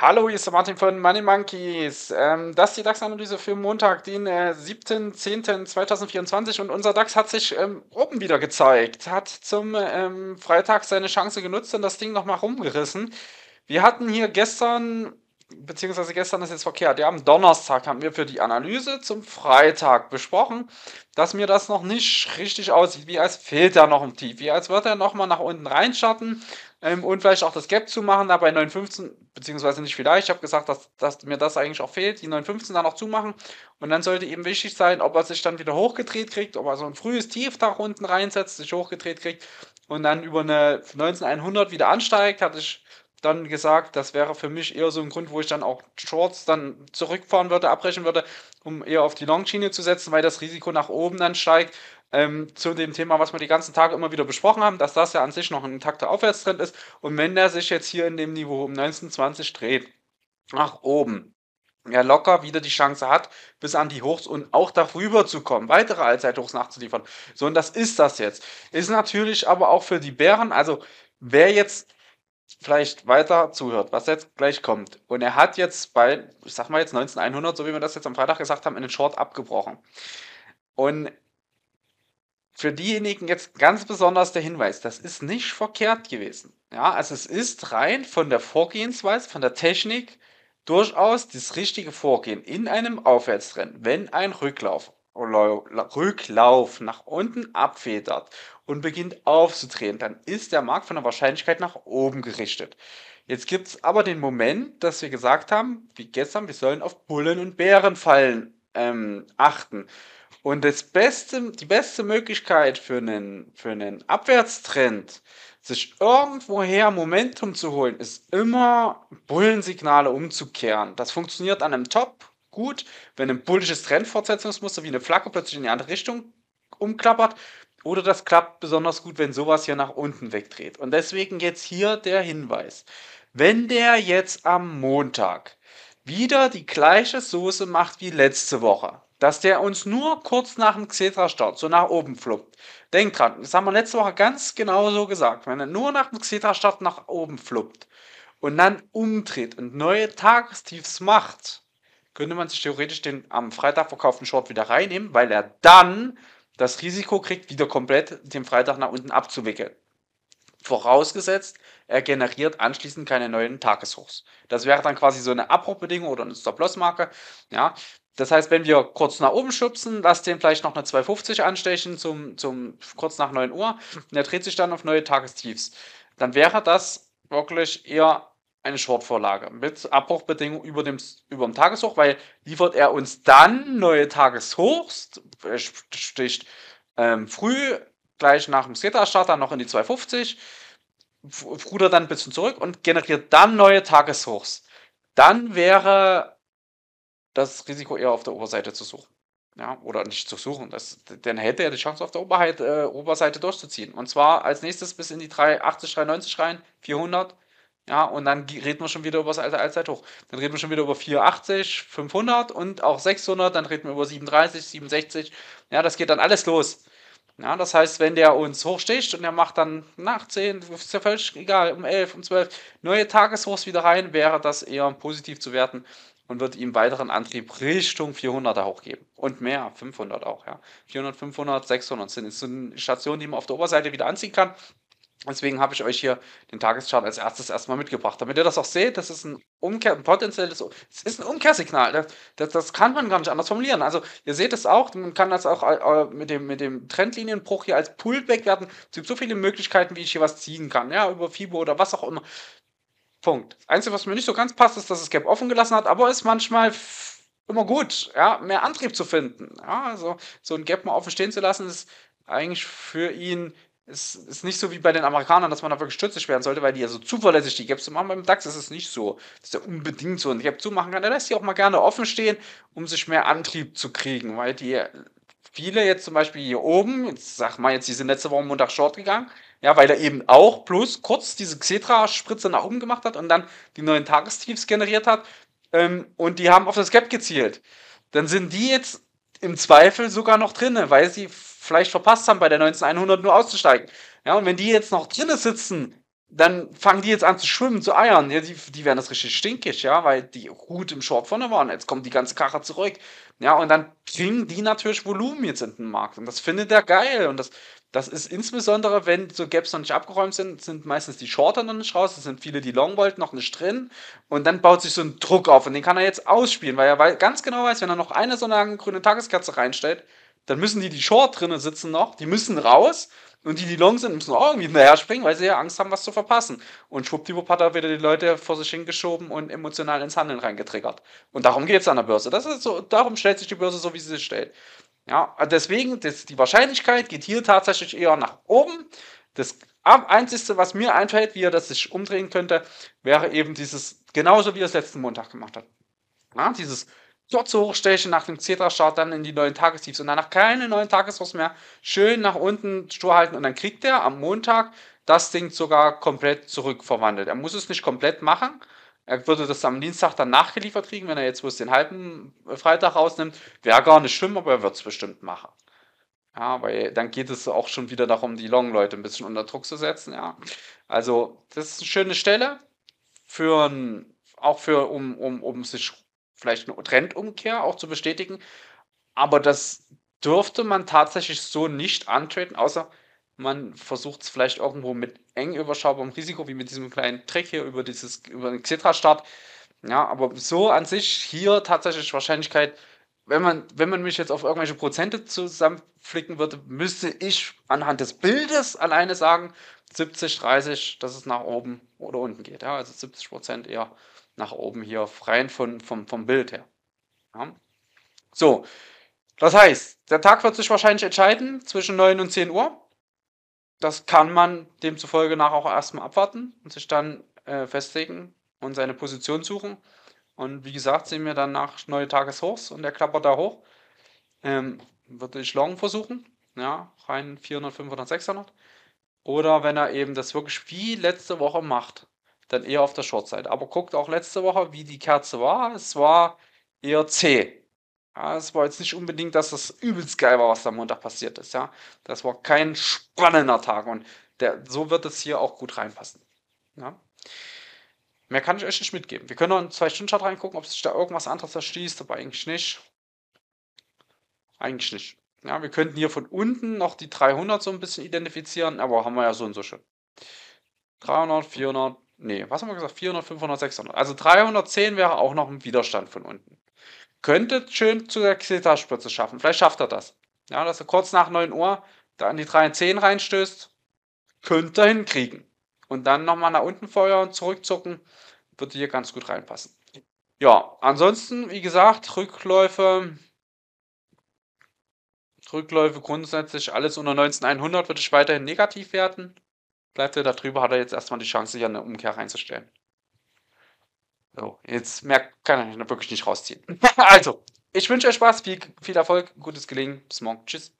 Hallo, hier ist der Martin von Money Monkeys. Ähm, das ist die DAX-Analyse für Montag, den äh, 7.10.2024 und unser DAX hat sich ähm, oben wieder gezeigt, hat zum ähm, Freitag seine Chance genutzt und das Ding nochmal rumgerissen. Wir hatten hier gestern beziehungsweise gestern ist jetzt verkehrt. Wir haben Donnerstag, haben wir für die Analyse zum Freitag besprochen, dass mir das noch nicht richtig aussieht, wie als fehlt da noch ein Tief, wie als wird er nochmal nach unten reinschatten ähm, und vielleicht auch das Gap zu machen, da bei 9,15, beziehungsweise nicht vielleicht, ich habe gesagt, dass, dass mir das eigentlich auch fehlt, die 9,15 da noch zu machen. und dann sollte eben wichtig sein, ob er sich dann wieder hochgedreht kriegt, ob er so ein frühes Tief da unten reinsetzt, sich hochgedreht kriegt und dann über eine 19,100 wieder ansteigt, hatte ich dann gesagt, das wäre für mich eher so ein Grund, wo ich dann auch Shorts dann zurückfahren würde, abbrechen würde, um eher auf die Long-Schiene zu setzen, weil das Risiko nach oben dann steigt. Ähm, zu dem Thema, was wir die ganzen Tage immer wieder besprochen haben, dass das ja an sich noch ein intakter Aufwärtstrend ist. Und wenn der sich jetzt hier in dem Niveau um 1920 dreht, nach oben, ja locker wieder die Chance hat, bis an die Hochs und auch darüber zu kommen, weitere Allzeithochs nachzuliefern. So, und das ist das jetzt. Ist natürlich aber auch für die Bären, also wer jetzt vielleicht weiter zuhört, was jetzt gleich kommt. Und er hat jetzt bei, ich sag mal jetzt 1900, so wie wir das jetzt am Freitag gesagt haben, einen Short abgebrochen. Und für diejenigen jetzt ganz besonders der Hinweis, das ist nicht verkehrt gewesen. Ja, also es ist rein von der Vorgehensweise, von der Technik durchaus das richtige Vorgehen in einem Aufwärtstrend, wenn ein Rücklauf Rücklauf nach unten abfedert und beginnt aufzudrehen, dann ist der Markt von der Wahrscheinlichkeit nach oben gerichtet. Jetzt gibt es aber den Moment, dass wir gesagt haben, wie gestern, wir sollen auf Bullen und Bärenfallen ähm, achten. Und das beste, die beste Möglichkeit für einen, für einen Abwärtstrend, sich irgendwoher Momentum zu holen, ist immer Bullensignale umzukehren. Das funktioniert an einem Top gut, wenn ein bullisches Trendfortsetzungsmuster wie eine Flagge plötzlich in die andere Richtung umklappert. Oder das klappt besonders gut, wenn sowas hier nach unten wegdreht. Und deswegen jetzt hier der Hinweis. Wenn der jetzt am Montag wieder die gleiche Soße macht wie letzte Woche, dass der uns nur kurz nach dem Xetra-Start so nach oben fluppt. Denkt dran, das haben wir letzte Woche ganz genau so gesagt. Wenn er nur nach dem Xetra-Start nach oben fluppt und dann umdreht und neue Tagestiefs macht, könnte man sich theoretisch den am Freitag verkauften Short wieder reinnehmen, weil er dann das Risiko kriegt, wieder komplett den Freitag nach unten abzuwickeln. Vorausgesetzt, er generiert anschließend keine neuen Tageshochs. Das wäre dann quasi so eine Abbruchbedingung oder eine Stop-Loss-Marke. Ja. Das heißt, wenn wir kurz nach oben schubsen, lasst den vielleicht noch eine 250 anstechen zum, zum kurz nach 9 Uhr und er dreht sich dann auf neue Tagestiefs, dann wäre das wirklich eher eine Shortvorlage mit Abbruchbedingungen über dem, über dem Tageshoch, weil liefert er uns dann neue Tageshochs, äh, sticht ähm, früh gleich nach dem SETA-Start dann noch in die 250, rudert dann ein bisschen zurück und generiert dann neue Tageshochs. Dann wäre das Risiko eher auf der Oberseite zu suchen. Ja, oder nicht zu suchen. Das, dann hätte er die Chance auf der Oberheit, äh, Oberseite durchzuziehen. Und zwar als nächstes bis in die 380, 390 rein, 400, ja, und dann reden wir schon wieder über das alte Allzeithoch. Dann reden wir schon wieder über 480, 500 und auch 600, dann reden wir über 37, 67. Ja, das geht dann alles los. Ja, das heißt, wenn der uns hochsticht und er macht dann nach 10, ist ja völlig egal, um 11, um 12 neue Tageshochs wieder rein, wäre das eher positiv zu werten und wird ihm weiteren Antrieb Richtung 400er hochgeben. Und mehr, 500 auch, ja. 400, 500, 600 sind, sind Stationen, die man auf der Oberseite wieder anziehen kann. Deswegen habe ich euch hier den Tageschart als erstes erstmal mitgebracht, damit ihr das auch seht. Das ist ein, Umkehr, ein potenzielles, es ist ein Umkehrsignal. Das, das, das, kann man gar nicht anders formulieren. Also ihr seht es auch, man kann das auch äh, äh, mit dem, mit dem Trendlinienbruch hier als Pullback werden. Es gibt so viele Möglichkeiten, wie ich hier was ziehen kann, ja, über FIBO oder was auch immer. Punkt. Einzige, was mir nicht so ganz passt, ist, dass es Gap offen gelassen hat, aber ist manchmal immer gut, ja, mehr Antrieb zu finden. Ja, also so ein Gap mal offen stehen zu lassen, ist eigentlich für ihn es ist nicht so wie bei den Amerikanern, dass man da wirklich Stürze werden sollte, weil die ja so zuverlässig die Gaps machen. Beim DAX ist es nicht so, dass der unbedingt so einen Gap zumachen kann. Er lässt die auch mal gerne offen stehen, um sich mehr Antrieb zu kriegen, weil die viele jetzt zum Beispiel hier oben, jetzt sag mal jetzt, die sind letzte Woche Montag short gegangen, ja, weil er eben auch plus kurz diese Xetra-Spritze nach oben gemacht hat und dann die neuen Tagestiefs generiert hat ähm, und die haben auf das Gap gezielt. Dann sind die jetzt im Zweifel sogar noch drin, weil sie vielleicht verpasst haben, bei der 19100 nur auszusteigen. Ja, und wenn die jetzt noch drinnen sitzen, dann fangen die jetzt an zu schwimmen, zu eiern. Ja, die, die werden das richtig stinkig, ja, weil die gut im Short vorne waren. Jetzt kommt die ganze Karre zurück. Ja, und dann kriegen die natürlich Volumen jetzt in den Markt. Und das findet der geil. Und das, das ist insbesondere, wenn so Gaps noch nicht abgeräumt sind, sind meistens die Shorter noch nicht raus. Es sind viele, die Long wollten, noch nicht drin. Und dann baut sich so ein Druck auf. Und den kann er jetzt ausspielen, weil er ganz genau weiß, wenn er noch eine so eine grüne Tageskerze reinstellt, dann müssen die, die Short drinnen sitzen noch, die müssen raus und die, die long sind, müssen auch irgendwie hinterher springen, weil sie ja Angst haben, was zu verpassen. Und schwuppdiwupp hat er wieder die Leute vor sich hingeschoben und emotional ins Handeln reingetriggert. Und darum geht es an der Börse. Das ist so, darum stellt sich die Börse so, wie sie sich stellt. Ja, deswegen, das, die Wahrscheinlichkeit geht hier tatsächlich eher nach oben. Das Einzige, was mir einfällt, wie er das sich umdrehen könnte, wäre eben dieses, genauso wie er es letzten Montag gemacht hat. Ja, dieses dort zu hochstechen, nach dem Zetra-Start dann in die neuen Tagestiefs und danach keine neuen Tageshochs mehr. Schön nach unten stur halten und dann kriegt er am Montag das Ding sogar komplett zurückverwandelt. Er muss es nicht komplett machen. Er würde das am Dienstag dann nachgeliefert kriegen, wenn er jetzt bloß den halben Freitag rausnimmt. Wäre gar nicht schlimm, aber er wird es bestimmt machen. Ja, weil dann geht es auch schon wieder darum, die Long-Leute ein bisschen unter Druck zu setzen. Ja, also das ist eine schöne Stelle für ein, auch für um, um, um sich vielleicht eine Trendumkehr auch zu bestätigen. Aber das dürfte man tatsächlich so nicht antreten, außer man versucht es vielleicht irgendwo mit eng überschaubarem Risiko, wie mit diesem kleinen Trick hier über, dieses, über den Xetra-Start. Ja, aber so an sich hier tatsächlich Wahrscheinlichkeit, wenn man, wenn man mich jetzt auf irgendwelche Prozente zusammenflicken würde, müsste ich anhand des Bildes alleine sagen, 70, 30, dass es nach oben oder unten geht. Ja, also 70 Prozent eher nach oben hier rein von, vom, vom Bild her. Ja. So, das heißt, der Tag wird sich wahrscheinlich entscheiden zwischen 9 und 10 Uhr. Das kann man demzufolge nach auch erstmal abwarten und sich dann äh, festlegen und seine Position suchen. Und wie gesagt, sehen wir dann nach neue Tageshochs und der klappert da hoch. Ähm, würde ich Long versuchen, ja, rein 400, 500, 600. Oder wenn er eben das wirklich wie letzte Woche macht, dann eher auf der Short-Seite. Aber guckt auch letzte Woche, wie die Kerze war. Es war eher zäh. Ja, es war jetzt nicht unbedingt, dass das übelst geil war, was am Montag passiert ist. Ja, das war kein spannender Tag und der, so wird es hier auch gut reinpassen. Ja? Mehr kann ich euch nicht mitgeben. Wir können noch in zwei Stunden Chart reingucken, ob sich da irgendwas anderes erschließt, aber eigentlich nicht. Eigentlich nicht. Ja, wir könnten hier von unten noch die 300 so ein bisschen identifizieren, aber haben wir ja so und so schon. 300, 400, Nee, was haben wir gesagt? 400, 500, 600. Also 310 wäre auch noch ein Widerstand von unten. Könnte schön zu der Xetas-Spitze schaffen. Vielleicht schafft er das. Ja, dass er kurz nach 9 Uhr da an die 310 reinstößt. Könnte er hinkriegen. Und dann nochmal nach unten feuern, zurückzucken. Würde hier ganz gut reinpassen. Ja, ansonsten, wie gesagt, Rückläufe. Rückläufe grundsätzlich alles unter 19100 würde ich weiterhin negativ werten bleibt er da drüber, hat er jetzt erstmal die Chance, sich an eine Umkehr reinzustellen. So, jetzt mehr kann er wirklich nicht rausziehen. also, ich wünsche euch Spaß, viel, viel Erfolg, gutes Gelingen. Bis morgen. Tschüss.